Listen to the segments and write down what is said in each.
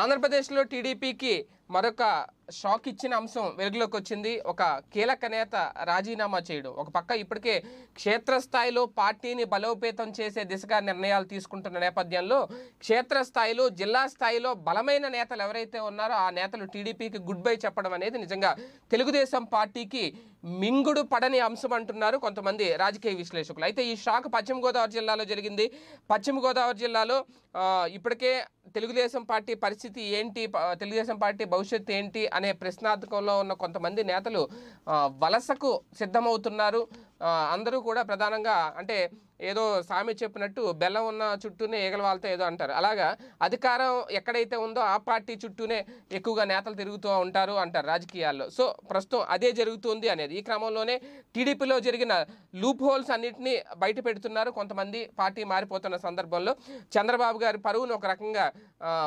ఆంధ్రప్రదేశ్లో టీడీపీకి మరొక షాక్ ఇచ్చిన అంశం వెలుగులోకి వచ్చింది ఒక కీలక నేత రాజీనామా చేయడం ఒక పక్క ఇప్పటికే క్షేత్రస్థాయిలో పార్టీని బలోపేతం చేసే దిశగా నిర్ణయాలు తీసుకుంటున్న నేపథ్యంలో క్షేత్రస్థాయిలో జిల్లా స్థాయిలో బలమైన నేతలు ఎవరైతే ఉన్నారో ఆ నేతలు టీడీపీకి గుడ్ బై చెప్పడం అనేది నిజంగా తెలుగుదేశం పార్టీకి మింగుడు పడని అంశం అంటున్నారు కొంతమంది రాజకీయ విశ్లేషకులు అయితే ఈ షాక్ పశ్చిమ గోదావరి జిల్లాలో జరిగింది పశ్చిమ గోదావరి జిల్లాలో ఇప్పటికే తెలుగుదేశం పార్టీ పరిస్థితి ఏంటి తెలుగుదేశం పార్టీ భవిష్యత్తు ఏంటి అనే ప్రశ్నార్థకంలో ఉన్న కొంతమంది నేతలు వలసకు సిద్ధమవుతున్నారు అందరూ కూడా ప్రధానంగా అంటే ఏదో సామె చెప్పినట్టు బెల్లం ఉన్న చుట్టూనే ఈగల వాళ్ళతో ఏదో అంటారు అలాగా అధికారం ఎక్కడైతే ఉందో ఆ పార్టీ చుట్టూనే ఎక్కువగా నేతలు తిరుగుతూ ఉంటారు అంటారు రాజకీయాల్లో సో ప్రస్తుతం అదే జరుగుతుంది అనేది ఈ క్రమంలోనే టీడీపీలో జరిగిన లూప్ హోల్స్ అన్నింటినీ బయట పెడుతున్నారు కొంతమంది పార్టీ మారిపోతున్న సందర్భంలో చంద్రబాబు గారి పరువును ఒక రకంగా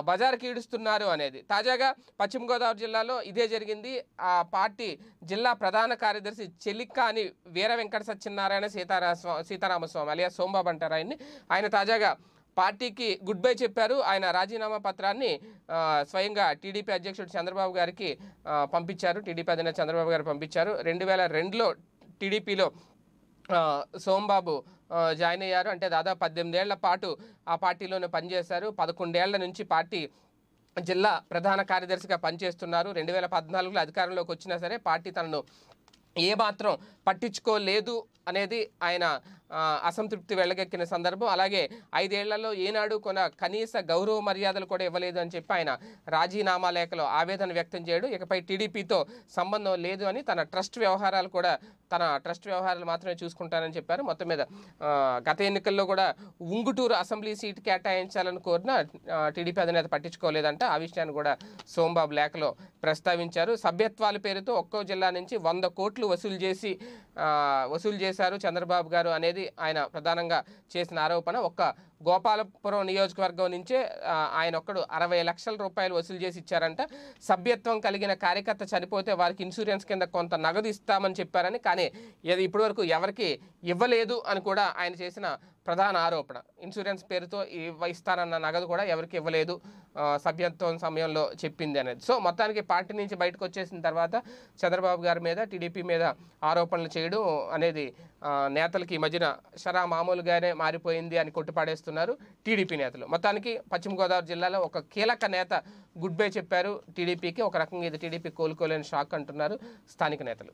బజార్ ఈడుస్తున్నారు అనేది తాజాగా పశ్చిమ గోదావరి జిల్లాలో ఇదే జరిగింది ఆ పార్టీ జిల్లా ప్రధాన కార్యదర్శి అని వీర వెంకట సత్యనారాయణ సీతారా సీతారామస్వామి వైఎస్ సోమబాబు అంటారు ఆయన్ని ఆయన తాజాగా పార్టీకి గుడ్ బై చెప్పారు ఆయన రాజీనామా పత్రాన్ని స్వయంగా టీడీపీ అధ్యక్షుడు చంద్రబాబు గారికి పంపించారు టీడీపీ అధినేత చంద్రబాబు గారు పంపించారు రెండు వేల రెండులో టీడీపీలో సోంబాబు జాయిన్ అయ్యారు అంటే దాదాపు పద్దెనిమిదేళ్ల పాటు ఆ పార్టీలోనే పనిచేశారు పదకొండేళ్ల నుంచి పార్టీ జిల్లా ప్రధాన కార్యదర్శిగా పనిచేస్తున్నారు రెండు వేల పద్నాలుగులో అధికారంలోకి వచ్చినా సరే పార్టీ తనను ఏమాత్రం పట్టించుకోలేదు అనేది ఆయన అసంతృప్తి వెళ్ళగక్కిన సందర్భం అలాగే ఐదేళ్లలో ఏనాడు కొన కనీస గౌరవ మర్యాదలు కూడా ఇవ్వలేదు అని చెప్పి ఆయన రాజీనామా లేఖలో ఆవేదన వ్యక్తం చేయడు ఇకపై టీడీపీతో సంబంధం లేదు అని తన ట్రస్ట్ వ్యవహారాలు కూడా తన ట్రస్ట్ వ్యవహారాలు మాత్రమే చూసుకుంటానని చెప్పారు మొత్తం మీద గత ఎన్నికల్లో కూడా ఉంగుటూరు అసెంబ్లీ సీట్ కేటాయించాలని కోరిన టీడీపీ అధినేత పట్టించుకోలేదంట ఆ విషయాన్ని కూడా సోంబాబు లేఖలో ప్రస్తావించారు సభ్యత్వాల పేరుతో ఒక్కో జిల్లా నుంచి వంద కోట్లు వసూలు చేసి వసూలు చేశారు చంద్రబాబు గారు అనేది ఆయన ప్రధానంగా చేసిన ఆరోపణ ఒక్క గోపాలపురం నియోజకవర్గం నుంచే ఆయన ఒక్కడు అరవై లక్షల రూపాయలు వసూలు చేసి ఇచ్చారంట సభ్యత్వం కలిగిన కార్యకర్త చనిపోతే వారికి ఇన్సూరెన్స్ కింద కొంత నగదు ఇస్తామని చెప్పారని కానీ ఇది ఇప్పటివరకు ఎవరికి ఇవ్వలేదు అని కూడా ఆయన చేసిన ప్రధాన ఆరోపణ ఇన్సూరెన్స్ పేరుతో ఇవ్వస్తానన్న నగదు కూడా ఎవరికి ఇవ్వలేదు సభ్యత్వం సమయంలో చెప్పింది అనేది సో మొత్తానికి పార్టీ నుంచి బయటకు వచ్చేసిన తర్వాత చంద్రబాబు గారి మీద టీడీపీ మీద ఆరోపణలు చేయడం అనేది నేతలకి ఈ మధ్యన షరా మామూలుగానే మారిపోయింది అని కొట్టుపాడేస్తున్నారు టీడీపీ నేతలు మొత్తానికి పశ్చిమ గోదావరి జిల్లాలో ఒక కీలక నేత గుడ్ బై చెప్పారు టీడీపీకి ఒక రకంగా ఇది టీడీపీ కోలుకోలేని షాక్ అంటున్నారు స్థానిక నేతలు